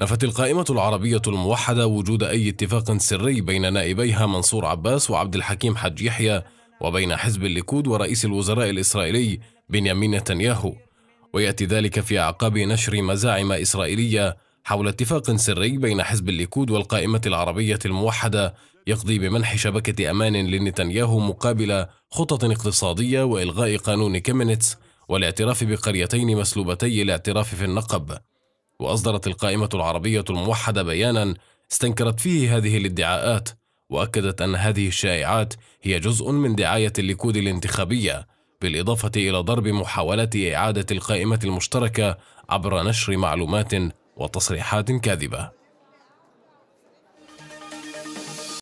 نفت القائمة العربية الموحدة وجود أي اتفاق سري بين نائبيها منصور عباس وعبد الحكيم حج يحيى وبين حزب الليكود ورئيس الوزراء الإسرائيلي بنيامين نتنياهو ويأتي ذلك في أعقاب نشر مزاعم إسرائيلية حول اتفاق سري بين حزب الليكود والقائمة العربية الموحدة يقضي بمنح شبكة أمان لنتنياهو مقابل خطط اقتصادية وإلغاء قانون كيمينتس والاعتراف بقريتين مسلوبتي الاعتراف في النقب وأصدرت القائمة العربية الموحدة بيانا استنكرت فيه هذه الادعاءات وأكدت أن هذه الشائعات هي جزء من دعاية الليكود الانتخابية بالإضافة إلى ضرب محاولة إعادة القائمة المشتركة عبر نشر معلومات وتصريحات كاذبة